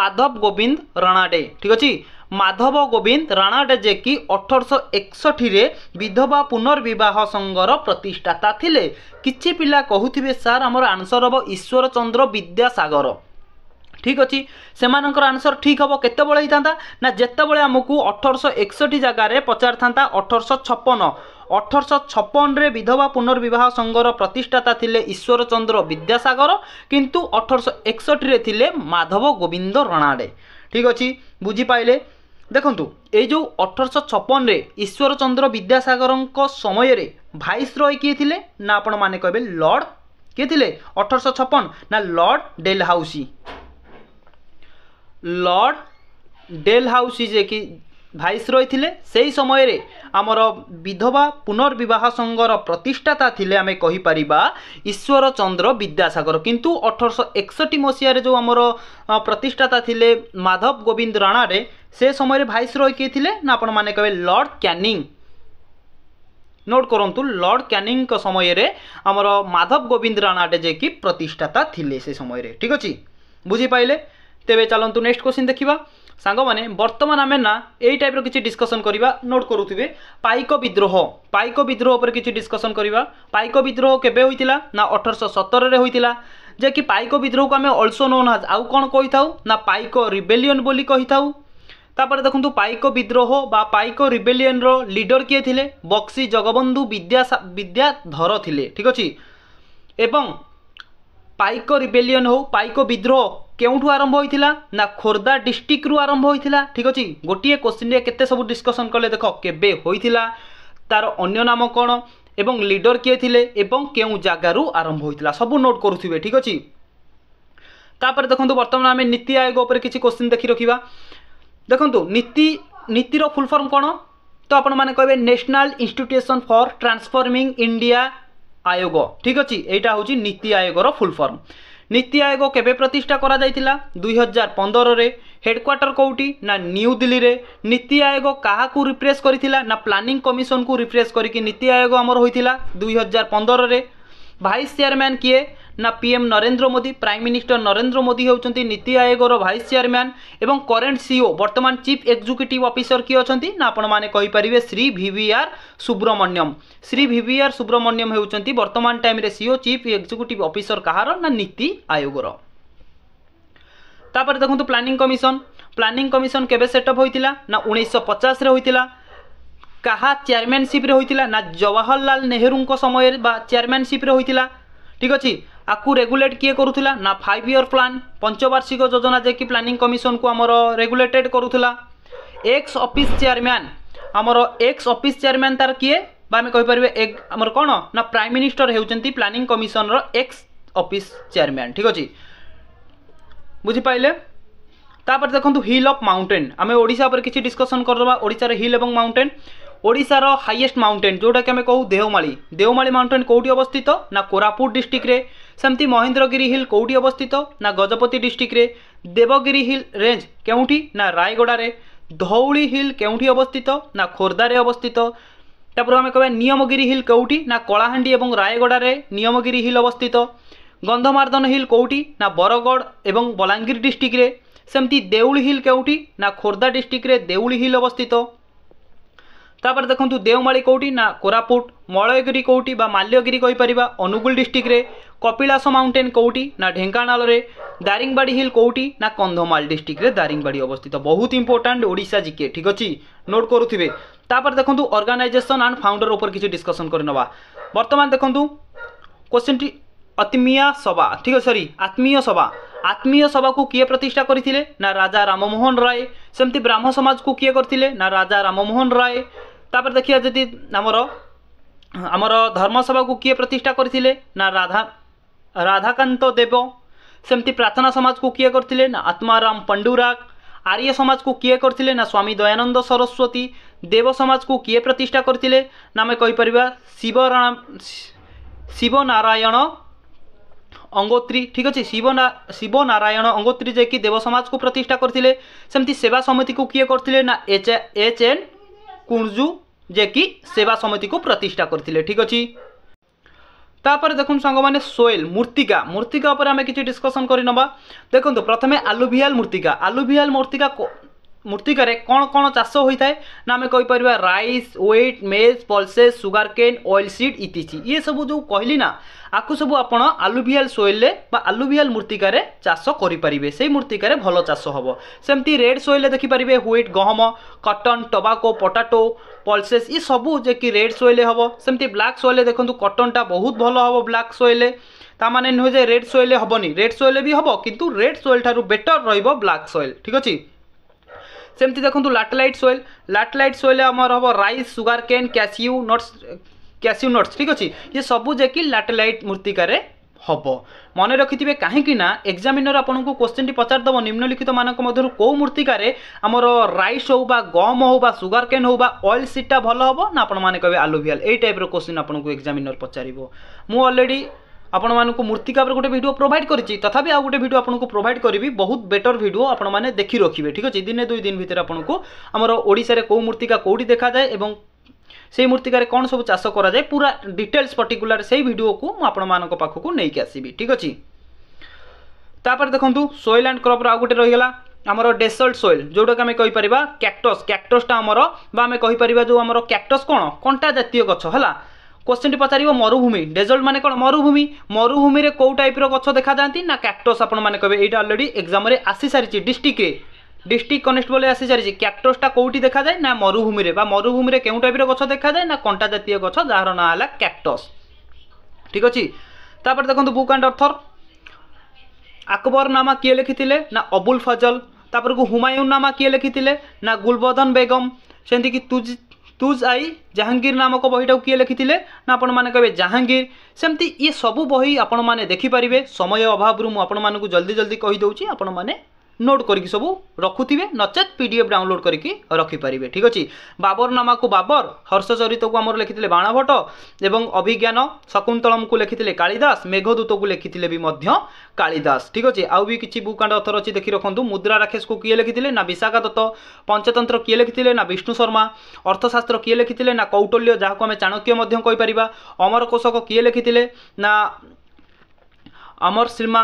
ମାଧବ ଗୋବିନ୍ଦ ରଣାଡେ ଠିକ୍ ଅଛି ମାଧବ ଗୋବିନ୍ଦ ରାଣାଡେଜେକି ଅଠରଶହ ଏକଷଠିରେ ବିଧବା ପୁନର୍ବିବାହ ସଂଘର ପ୍ରତିଷ୍ଠାତା ଥିଲେ କିଛି ପିଲା କହୁଥିବେ ସାର୍ ଆମର ଆନ୍ସର୍ ହେବ ଈଶ୍ୱର ଚନ୍ଦ୍ର ବିଦ୍ୟାସାଗର ଠିକ୍ ଅଛି ସେମାନଙ୍କର ଆନ୍ସର୍ ଠିକ୍ ହେବ କେତେବେଳେ ହେଇଥାନ୍ତା ନା ଯେତେବେଳେ ଆମକୁ ଅଠରଶହ ଏକଷଠି ଜାଗାରେ ପଚାରିଥାନ୍ତା ଅଠରଶହ ଛପନ ଅଠରଶହ ଛପନରେ ବିଧବା ପୁନର୍ବିବାହ ସଂଘର ପ୍ରତିଷ୍ଠାତା ଥିଲେ ଈଶ୍ୱର ଚନ୍ଦ୍ର ବିଦ୍ୟାସାଗର କିନ୍ତୁ ଅଠରଶହ ଏକଷଠିରେ ଥିଲେ ମାଧବ ଗୋବିନ୍ଦ ରଣାଡ଼େ ଠିକ୍ ଅଛି ବୁଝିପାରିଲେ ଦେଖନ୍ତୁ ଏଇ ଯେଉଁ ଅଠରଶହ ଛପନରେ ଈଶ୍ୱରଚନ୍ଦ୍ର ବିଦ୍ୟାସାଗରଙ୍କ ସମୟରେ ଭାଇସ୍ ରୟ କିଏ ଥିଲେ ନା ଆପଣମାନେ କହିବେ ଲର୍ଡ଼ କିଏ ଥିଲେ ଅଠରଶହ ଛପନ ନା Lord Dalhousie Lord Dalhousie ଯେ କି ଭାଇସରୟ ଥିଲେ ସେହି ସମୟରେ ଆମର ବିଧବା ପୁନର୍ବିବାହ ସଂଘର ପ୍ରତିଷ୍ଠାତା ଥିଲେ ଆମେ କହିପାରିବା ଈଶ୍ୱର ଚନ୍ଦ୍ର ବିଦ୍ୟାସାଗର କିନ୍ତୁ ଅଠରଶହ ଏକଷଠି ମସିହାରେ ଯେଉଁ ଆମର ପ୍ରତିଷ୍ଠାତା ଥିଲେ ମାଧବ ଗୋବିନ୍ଦ ରାଣାରେ ସେ ସମୟରେ ଭାଇସରୟ କିଏ ଥିଲେ ନା ଆପଣମାନେ କହିବେ ଲର୍ଡ଼ କ୍ୟାନିଂ নোট করতু লর্ড ক্যানিং সময়ের আমার মাধব গোবিন্দ রানাটে যে কি প্রতিষ্ঠাতা লে সে সময়ের ঠিক আছে বুঝিপাইলে তেবে চালু নেক্সট কোশ্চিন দেখা ସାଙ୍ଗମାନେ ବର୍ତ୍ତମାନ ଆମେ ନା ଏଇ ଟାଇପ୍ର କିଛି ଡିସ୍କସନ୍ କରିବା ନୋଟ୍ କରୁଥିବେ ପାଇକ ବିଦ୍ରୋହ ପାଇକ ବିଦ୍ରୋହ ଉପରେ କିଛି ଡିସ୍କସନ୍ କରିବା ପାଇକ ବିଦ୍ରୋହ କେବେ ହୋଇଥିଲା ନା ଅଠରଶହ ସତରରେ ହୋଇଥିଲା ଯେ କି ପାଇକ ବିଦ୍ରୋହକୁ ଆମେ ଅଲସୋ ନୋନ୍ ହାଜ୍ ଆଉ କ'ଣ କହିଥାଉ ନା ପାଇକ ରିବେଲିଅନ୍ ବୋଲି କହିଥାଉ ତାପରେ ଦେଖନ୍ତୁ ପାଇକ ବିଦ୍ରୋହ ବା ପାଇକ ରିବେଲିଅନ୍ର ଲିଡର କିଏ ଥିଲେ ବକ୍ସି ଜଗବନ୍ଧୁ ବିଦ୍ୟା ବିଦ୍ୟାଧର ଥିଲେ ଠିକ୍ ଅଛି ଏବଂ ପାଇକ ରିବେଲିଅନ୍ ହେଉ ପାଇକ ବିଦ୍ରୋହ କେଉଁଠୁ ଆରମ୍ଭ ହୋଇଥିଲା ନା ଖୋର୍ଦ୍ଧା ଡିଷ୍ଟ୍ରିକ୍ଟରୁ ଆରମ୍ଭ ହୋଇଥିଲା ଠିକ୍ ଅଛି ଗୋଟିଏ କୋଶ୍ଚିନ୍ରେ କେତେ সব ଡିସ୍କସନ୍ কলে দেখ কেবে হয়েছিল তার অন্য নাম କ'ଣ এবং লিডর কিয়ে লে এবং কেউ জায়গার আরম্ভ হয়েছিল সব নোট করুবে ঠিক আছে তাপরে দেখুন বর্তমানে আমি নীতি আয়োগ উপরে কিছু কোশ্চিন দেখি রাখা দেখুন নীতি নীতির ফুল ফর্ম কোণ তো আপনার কে National Institution for Transforming India Aayog ঠিক আছে এইটা হচ্ছে নীতি আয়োগর ফুল ফর্ম ନୀତି ଆୟୋଗ କେବେ ପ୍ରତିଷ୍ଠା କରାଯାଇଥିଲା ଦୁଇ ହଜାର ପନ୍ଦରରେ ହେଡ଼କ୍ୱାର୍ଟର କେଉଁଠି ନା ନ୍ୟୁଦିଲ୍ଲୀରେ ନୀତି ଆୟୋଗ କାହାକୁ ରିପ୍ରେସ୍ କରିଥିଲା ନା ପ୍ଲାନିଂ କମିଶନକୁ ରିପ୍ରେସ୍ କରିକି ନୀତି ଆୟୋଗ ଆମର ହୋଇଥିଲା ଦୁଇ ହଜାର ପନ୍ଦରରେ ଭାଇସ୍ ଚେୟାରମ୍ୟାନ୍ କିଏ ନା PM Narendra Modi prime minister Narendra Modi ହେଉଛନ୍ତି ନୀତି ଆୟୋଗର ଭାଇସ୍ ଚେୟାରମ୍ୟାନ୍ ଏବଂ କରେଣ୍ଟ ସିଇଓ ବର୍ତ୍ତମାନ ଚିଫ୍ ଏକ୍ଜିକ୍ୟୁଟିଭ୍ ଅଫିସର କିଏ ଅଛନ୍ତି ନା ଆପଣମାନେ କହିପାରିବେ ଶ୍ରୀ ଭିଭିଆର୍ ସୁବ୍ରମଣ୍ୟମ୍ ଶ୍ରୀ ଭିଭିଆର୍ ସୁବ୍ରମଣ୍ୟମ୍ ହେଉଛନ୍ତି ବର୍ତ୍ତମାନ ଟାଇମ୍ରେ ସିଇଓ ଚିଫ୍ ଏକ୍ଜିକ୍ୟୁଟିଭ୍ ଅଫିସର କାହାର ନା ନୀତି ଆୟୋଗର ତାପରେ ଦେଖନ୍ତୁ ପ୍ଲାନିଂ କମିଶନ ପ୍ଲାନିଂ କମିଶନ କେବେ ସେଟଅପ୍ ହୋଇଥିଲା ନା ଉଣେଇଶହ ପଚାଶରେ ହୋଇଥିଲା କାହା ଚେୟାରମ୍ୟାନସିପ୍ରେ ହୋଇଥିଲା ନା ଜବାହରଲାଲ ନେହେରୁଙ୍କ ସମୟରେ ବା ଚେୟାରମ୍ୟାନସିପ୍ରେ ହୋଇଥିଲା ଠିକ୍ ଅଛି ଆକୁ ରେଗୁଲେଟ୍ କିଏ କରୁଥିଲା ନା ଫାଇଭ୍ ଇୟର୍ ପ୍ଲାନ୍ ପଞ୍ଚବାର୍ଷିକ ଯୋଜନା ଯେକି ପ୍ଲାନିଂ କମିଶନକୁ ଆମର ରେଗୁଲେଟେଡ୍ କରୁଥିଲା ଏକ୍ସ ଅଫିସ୍ ଚେୟାରମ୍ୟାନ୍ ଆମର ଏକ୍ସ ଅଫିସ୍ ଚେୟାରମ୍ୟାନ୍ ତାର କିଏ ବା ଆମେ କହିପାରିବା ଆମର କ'ଣ ନା ପ୍ରାଇମ୍ ମିନିଷ୍ଟର ହେଉଛନ୍ତି ପ୍ଲାନିଂ କମିଶନର ଏକ୍ସ ଅଫିସ୍ ଚେୟାରମ୍ୟାନ୍ ଠିକ୍ ଅଛି ବୁଝିପାରିଲେ ତାପରେ ଦେଖନ୍ତୁ ହିଲ୍ ଅଫ୍ ମାଉଣ୍ଟେନ୍ ଆମେ ଓଡ଼ିଶା ଉପରେ କିଛି ଡିସ୍କସନ୍ କରିଦେବା ଓଡ଼ିଶାରେ ହିଲ୍ ଏବଂ ମାଉଣ୍ଟେନ୍ ଓଡ଼ିଶାର ହାଇଏଷ୍ଟ ମାଉଣ୍ଟେନ୍ ଯେଉଁଟାକି ଆମେ କହୁ ଦେଓମାଳି ଦେଓମାଳି ମାଉଣ୍ଟେନ୍ କେଉଁଠି ଅବସ୍ଥିତ ନା କୋରାପୁଟ ଡିଷ୍ଟ୍ରିକ୍ଟରେ ସେମିତି ମହେନ୍ଦ୍ରଗିରି ହିଲ୍ କେଉଁଠି ଅବସ୍ଥିତ ନା ଗଜପତି ଡିଷ୍ଟ୍ରିକ୍ଟରେ ଦେବଗିରି ହିଲ୍ ରେଞ୍ଜ କେଉଁଠି ନା ରାୟଗଡ଼ାରେ ଧଉଳି ହିଲ୍ କେଉଁଠି ଅବସ୍ଥିତ ନା ଖୋର୍ଦ୍ଧାରେ ଅବସ୍ଥିତ ତାପରେ ଆମେ କହିବା ନିୟମଗିରି ହିଲ୍ କେଉଁଠି ନା କଳାହାଣ୍ଡି ଏବଂ ରାୟଗଡ଼ାରେ ନିୟମଗିରି ହିଲ୍ ଅବସ୍ଥିତ ଗନ୍ଧମାର୍ଦ୍ଦନ ହିଲ୍ କେଉଁଠି ନା ବରଗଡ଼ ଏବଂ ବଲାଙ୍ଗୀର ଡିଷ୍ଟ୍ରିକ୍ଟରେ ସେମିତି ଦେଉଳି ହିଲ୍ କେଉଁଠି ନା ଖୋର୍ଦ୍ଧା ଡିଷ୍ଟ୍ରିକ୍ଟରେ ଦେଉଳି ହିଲ୍ ଅବସ୍ଥିତ ତାପରେ ଦେଖନ୍ତୁ ଦେଓମାଳି କେଉଁଠି ନା କୋରାପୁଟ ମଳୟଗିରି କେଉଁଠି ବା ମାଲ୍ୟଗିରି କହିପାରିବା ଅନୁଗୁଳ ଡିଷ୍ଟ୍ରିକ୍ଟରେ କପିଳାସ ମାଉଣ୍ଟେନ୍ କେଉଁଠି ନା ଢେଙ୍କାନାଳରେ ଦାରିଙ୍ଗବାଡ଼ି ହିଲ୍ କେଉଁଠି ନା କନ୍ଧମାଳ ଡିଷ୍ଟ୍ରିକ୍ଟରେ ଦାରିଙ୍ଗବାଡ଼ି ଅବସ୍ଥିତ ବହୁତ ଇମ୍ପୋର୍ଟାଣ୍ଟ ଓଡ଼ିଶା ଜିକେ ଠିକ୍ ଅଛି ନୋଟ୍ କରୁଥିବେ ତାପରେ ଦେଖନ୍ତୁ ଅର୍ଗାନାଇଜେସନ୍ ଆଣ୍ଡ ଫାଉଣ୍ଡର ଉପରେ କିଛି ଡିସ୍କସନ୍ କରିନେବା ବର୍ତ୍ତମାନ ଦେଖନ୍ତୁ କୋଶ୍ଚିନ୍ଟି আত্মীয় সভা ঠিক আছে সরি আত্মীয় সভা আত্মীয় সভাকে কি প্রতিষ্ঠা করে না রাজা রামমোহন রায় সেমতি ব্রাহ্ম সমাজকে কি করে না রাজা রামমোহন রায় ତାପରେ ଦେଖିବା ଯଦି ଆମର ଆମର ଧର୍ମସଭାକୁ କିଏ ପ୍ରତିଷ୍ଠା କରିଥିଲେ ନା ରାଧା ରାଧାକାନ୍ତ ଦେବ ସେମିତି ପ୍ରାର୍ଥନା ସମାଜକୁ କିଏ କରିଥିଲେ ନା ଆତ୍ମାରାମ ପଣ୍ଡୁରାଗ ଆର୍ଯ୍ୟ ସମାଜକୁ କିଏ କରିଥିଲେ ନା ସ୍ୱାମୀ ଦୟାନନ୍ଦ ସରସ୍ୱତୀ ଦେବ ସମାଜକୁ କିଏ ପ୍ରତିଷ୍ଠା କରିଥିଲେ ନା ଆମେ କହିପାରିବା ଶିବରାମ ଶିବନାରାୟଣ ଅଙ୍ଗୋତ୍ରୀ ଠିକ୍ ଅଛି ଶିବ ଶିବନାରାୟଣ ଅଙ୍ଗୋତ୍ରୀ ଯିଏକି ଦେବ ସମାଜକୁ ପ୍ରତିଷ୍ଠା କରିଥିଲେ ସେମିତି ସେବା ସମିତିକୁ କିଏ କରିଥିଲେ ନା ଏଚ୍ ଏଚ୍ ଏନ୍ କୁଣଜୁ ଯିଏକି ସେବା ସମିତିକୁ ପ୍ରତିଷ୍ଠା କରିଥିଲେ ଠିକ୍ ଅଛି ତାପରେ ଦେଖନ୍ତୁ ସାଙ୍ଗମାନେ ସୋଏଲ ମୂର୍ତ୍ତିକା ମୂର୍ତ୍ତିକା ଉପରେ ଆମେ କିଛି ଡିସ୍କସନ୍ କରିନେବା ଦେଖନ୍ତୁ ପ୍ରଥମେ ଆଲୁଭିଆଲ ମୂର୍ତ୍ତିକା ଆଲୁଭିଆଲ ମୂର୍ତ୍ତିକା মূর্তিকারে কোণ কোণ চাষ হয়ে না আমি কইপারা rice wheat maize pulses sugarcane oilseed ইত্যাদি ইয়ে সব যে কহিলি না আকু সব আপনার আলুভিয়াল সোয়েলে বা আলুভিয়াল মূর্তিকারে চাষ করে পারে সেই মূর্তিকারে ভাল চাষ হব সেমতি রেড সোয়েলে দেখিপারে হোয়েট গহম কটন টবাকো পটাটো পলসেস ই সবু যে কি রেড সোয়েলে হব সেমতি ব্ল্যাক সোয়েলে দেখুন কটনটা বহুত ভাল হব ব্ল্যাক সোয়েলে তা মানে নুহে যে রেড সোয়েলে হবনি রেড সোয়েলে বি হব কিন্তু রেড সোয়েল ঠার বেটর রহব ব্ল্যাক সোয়েল ঠিক আছে ସେମିତି ଦେଖନ୍ତୁ ଲାଟେଲାଇଟ୍ ସୋଏଲ୍ ଲାଟେଲାଇଟ୍ ସୋଏଲ୍ ଆମର ହେବ rice sugarcane cashew nuts cashew nuts ଠିକ୍ ଅଛି ଇଏ ସବୁ ଯାକି ଲାଟେଲାଇଟ୍ ମୃତ୍ତିକାରେ ହେବ ମନେ ରଖିଥିବେ କାହିଁକି ନା ଏକ୍ଜାମିନର ଆପଣଙ୍କୁ କୋଶ୍ଚିନ୍ଟି ପଚାରିଦେବ ନିମ୍ନଲିଖିତମାନଙ୍କ ମଧ୍ୟରୁ କେଉଁ ମୃତ୍ତିକାରେ ଆମର ରାଇସ୍ ହେଉ ବା ଗମ୍ ହେଉ ବା ସୁଗାର କେନ୍ ହେଉ ବା ଅଏଲ୍ ସିଟ୍ଟା ଭଲ ହେବ ନା ଆପଣମାନେ କହିବେ ଆଲୁଭିଆଲ୍ ଏଇ ଟାଇପ୍ର କୋଶ୍ଚିନ୍ ଆପଣଙ୍କୁ ଏକ୍ଜାମିନର ପଚାରିବ ମୁଁ ଅଲରେଡ଼ି ଆପଣମାନଙ୍କୁ ମୂର୍ତ୍ତିକାପରେ ଗୋଟେ ଭିଡ଼ିଓ ପ୍ରୋଭାଇଡ଼ କରିଛି ତଥାପି ଆଉ ଗୋଟେ ଭିଡ଼ିଓ ଆପଣଙ୍କୁ ପ୍ରୋଭାଇଡ଼ କରିବି ବହୁତ ବେଟର୍ ଭିଡ଼ିଓ ଆପଣମାନେ ଦେଖି ରଖିବେ ଠିକ୍ ଅଛି ଦିନେ ଦୁଇ ଦିନ ଭିତରେ ଆପଣଙ୍କୁ ଆମର ଓଡ଼ିଶାରେ କେଉଁ ମୂର୍ତ୍ତିକା କେଉଁଠି ଦେଖାଯାଏ ଏବଂ সেই মূর্তিকার কোণ সব চাষ করা যায় পুরা ডিটেলস পর্টিকুলার সেই ভিডিওকে মু আপনার পাখু নেইকি আসবি ঠিক আছে তাপরে দেখুন সোয়েল আন্ড ক্রপর আউ গোটে রহিগলা আমার ডেসল্ট সোয়েল যেটাকে আমি কইপারা ক্যাকটস ক্যাকটসটা আমার বা আমি কইপারা যে আমার ক্যাকটস কোণ কণ্টা জাতীয় গছ হলা কোশ্চিনটি পচারিব মরুভূমি ডেজর্ট মানে কোণ মরুভূমি মরুভূমিরে কেউ টাইপর গছ দেখা যাতে না ক্যাকটস আপনার কবে এইটা অলরেডি এক্সামে আসি সারিছে ডিস্ট্রিক্টে ডিস্ট্রিক্ট কনস্টেবল আসি সারিছে ক্যাকটসটা কোটি দেখা যায় না মরুভূমিরে বা মরুভূমিরে কেউ টাইপর গছ দেখা যায় না কণ্টা জাতীয় গছ যার না হল ক্যাকটস ঠিক আছে তাপরে দেখুন বুক আন্ড অর্থর আকবর নামা কি লিখিলে না অবুল ফজল তাপরকু হুমায়ুন নামা কি লিখিলে না গুলবদন বেগম সেমিকি তুজ তুজ আই জাহাঙ্গীর নামক বইটাও কি লিখিলে না আপন মানে কবে জাহাঙ্গীর সেমতি ইয়ে সবু বই আপন মানে দেখিপারে সময় অভাবরু মু আপন মানুষ জলদি জলদি কহিদেছি আপন মানে নোট করি সবু রখুবে নচেত পিডিএফ ডাউনলোড করি রখিপারে ঠিক আছে বাবরনামা কু বাবর হর্ষচরিত কু আমার লিখিলে বাণভট্ট এবং অভিজ্ঞান শকুন্তলম কু লিখিলে কালিদাস মেঘদূত কু লিখিলে বি কালিদাস ঠিক আছে আউ বি কিছু বুক আন্ড অথর অছি দেখি রাখুন মুদ্রা রাকেশ কু কিয়ে লিখিলে না বিশাখা দত্ত পঞ্চতন্ত্র কিয়ে লিখিলে না বিষ্ণু শর্মা অর্থশাস্ত্র কিয়ে লিখিলে না কৌটল্য যা আমি চাণক্য কইপার অমর কোষক কিয়ে লিখিলে না অমর শর্মা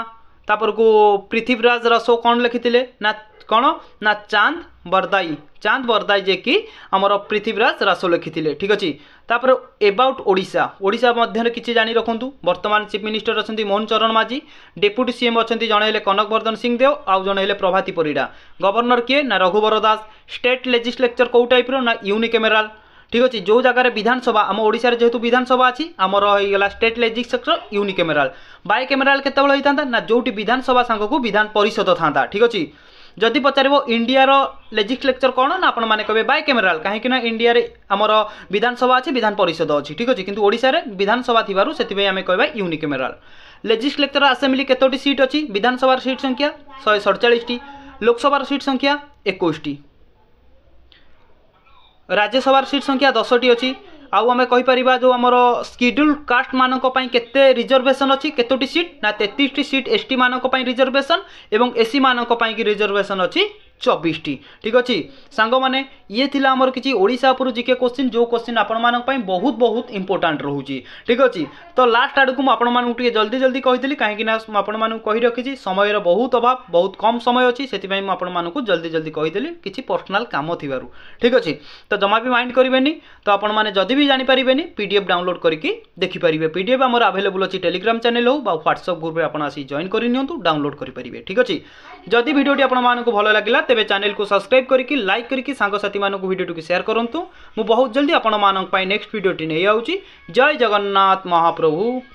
ତାପରକୁ ପୃଥିବୀରାଜ ରସୋ କ'ଣ ଲେଖିଥିଲେ ନା କ'ଣ ନା ଚାନ୍ଦ ବରଦାଇ ଚାନ୍ଦ ବରଦାଇ ଯିଏକି ଆମର ପୃଥିବୀରାଜ ରାସ ଲେଖିଥିଲେ ଠିକ୍ ଅଛି ତାପରେ ଏବାଉଟ୍ ଓଡ଼ିଶା ଓଡ଼ିଶା ମଧ୍ୟରେ କିଛି ଜାଣି ରଖନ୍ତୁ ବର୍ତ୍ତମାନ ଚିଫ୍ ମିନିଷ୍ଟର ଅଛନ୍ତି ମୋହନ ଚରଣ ମାଝୀ ଡେପୁଟି ସିଏମ୍ ଅଛନ୍ତି ଜଣେ ହେଲେ କନକ ବର୍ଦ୍ଧନ ସିଂ ଦେଓ ଆଉ ଜଣେ ହେଲେ ପ୍ରଭାତୀ ପରିଡ଼ା ଗଭର୍ଣ୍ଣର କିଏ ନା ରଘୁବର ଦାସ ଷ୍ଟେଟ୍ ଲେଜିସ୍ଲେକ୍ଚର କେଉଁ ଟାଇପ୍ର ନା ୟୁନିକେମେରାଲ ঠিক আছে যে জায়গায় বিধানসভা আম ওড়শার যেহেতু বিধানসভা আছে আমার হয়ে স্টেট লেজিসলেচর ইউনিক্যামেরাল বাইক্যামেরাল কেতবে হয়ে থাকে না যেটি বিধানসভা সাংকু বিধান পরিষদ থাকে ঠিক আছে ଯଦି ପଚାରିବ ଇଣ୍ଡିଆର ଲେଜିସ୍ଲେଚର କ'ଣ ନା ଆପଣମାନେ କହିବେ ବାଇ କ୍ୟାମେରାଲ କାହିଁକି ନା ଇଣ୍ଡିଆରେ ଆମର ବିଧାନସଭା ଅଛି ବିଧାନ ପରିଷଦ ଅଛି ଠିକ୍ ଅଛି କିନ୍ତୁ ଓଡ଼ିଶାରେ ବିଧାନସଭା ଥିବାରୁ ସେଥିପାଇଁ ଆମେ କହିବା ୟୁନିକ୍ୟାମେରାଲ ଲେଜିସ୍ଲେଚର ଆସେମ୍ବ୍ଲି କେତୋଟି ସିଟ୍ ଅଛି ବିଧାନସଭାର ସିଟ୍ ସଂଖ୍ୟା ଶହେ ସଡ଼ଚାଳିଶଟି ଲୋକସଭାର ସିଟ୍ ସଂଖ୍ୟା ଏକୋଇଶଟି ରାଜ୍ୟସଭାର ସିଟ୍ ସଂଖ୍ୟା ଦଶଟି ଅଛି ଆଉ ଆମେ କହିପାରିବା ଯେଉଁ ଆମର ସ୍କିଡ୍ୟୁଲ୍ କାଷ୍ଟମାନଙ୍କ ପାଇଁ କେତେ ରିଜର୍ଭେସନ୍ ଅଛି କେତୋଟି ସିଟ୍ ନା ତେତିଶଟି ସିଟ୍ ଏସ୍ଟିମାନଙ୍କ ପାଇଁ ରିଜର୍ଭେସନ୍ ଏବଂ ଏସ୍ସିମାନଙ୍କ ପାଇଁକି ରିଜର୍ଭେସନ୍ ଅଛି ଚବିଶଟି ଠିକ୍ ଅଛି ସାଙ୍ଗମାନେ ଇଏ ଥିଲା ଆମର କିଛି ଓଡ଼ିଶା ଉପରୁ ଜିକେ କୋଶ୍ଚିନ୍ ଯେଉଁ କୋଶ୍ଚିନ୍ ଆପଣମାନଙ୍କ ପାଇଁ ବହୁତ ବହୁତ ଇମ୍ପୋର୍ଟାଣ୍ଟ ରହୁଛି ଠିକ୍ ଅଛି ତ ଲାଷ୍ଟ ଆଡ଼କୁ ମୁଁ ଆପଣମାନଙ୍କୁ ଟିକେ ଜଲ୍ଦି ଜଲ୍ଦି କହିଥିଲି କାହିଁକିନା ମୁଁ ଆପଣମାନଙ୍କୁ କହି ରଖିଛି ସମୟର ବହୁତ ଅଭାବ ବହୁତ କମ୍ ସମୟ ଅଛି ସେଥିପାଇଁ ମୁଁ ଆପଣମାନଙ୍କୁ ଜଲ୍ଦି ଜଲ୍ଦି କହିଦେଲି କିଛି ପର୍ସନାଲ୍ କାମ ଥିବାରୁ ଠିକ୍ ଅଛି ତ ଜମା ବି ମାଇଣ୍ଡ କରିବେନି ତ ଆପଣମାନେ ଯଦି ବି ଜାଣିପାରିବେନି ପି ଡି ଏଫ୍ ଡାଉନଲୋଡ଼ କରିକି ଦେଖିପାରିବେ ପି ଡି ଏଫ୍ ଆମର ଆଭେଲେବୁଲ୍ ଅଛି ଟେଲିଗ୍ରାମ ଚ୍ୟାନେଲ୍ ହେଉ ବା ହ୍ୱାଟ୍ସଆପ୍ ଗ୍ରୁପ୍ରେ ଆପଣ ଆସି ଜଏନ୍ କରିନିଅନ୍ତୁ ଡାଉନଲୋଡ଼ କରିପାରିବେ ଠିକ୍ ଅଛି जदि भिडी आपंक भल लगा तेज चेल्क को सब्सक्राइब करके लाइक करके सांगसाथी मूँ भिडियो सेयार करूँ मुझ बहुत जल्दी आपण नेक्स्ट भिडियो नहीं आऊँ जय जगन्नाथ महाप्रभु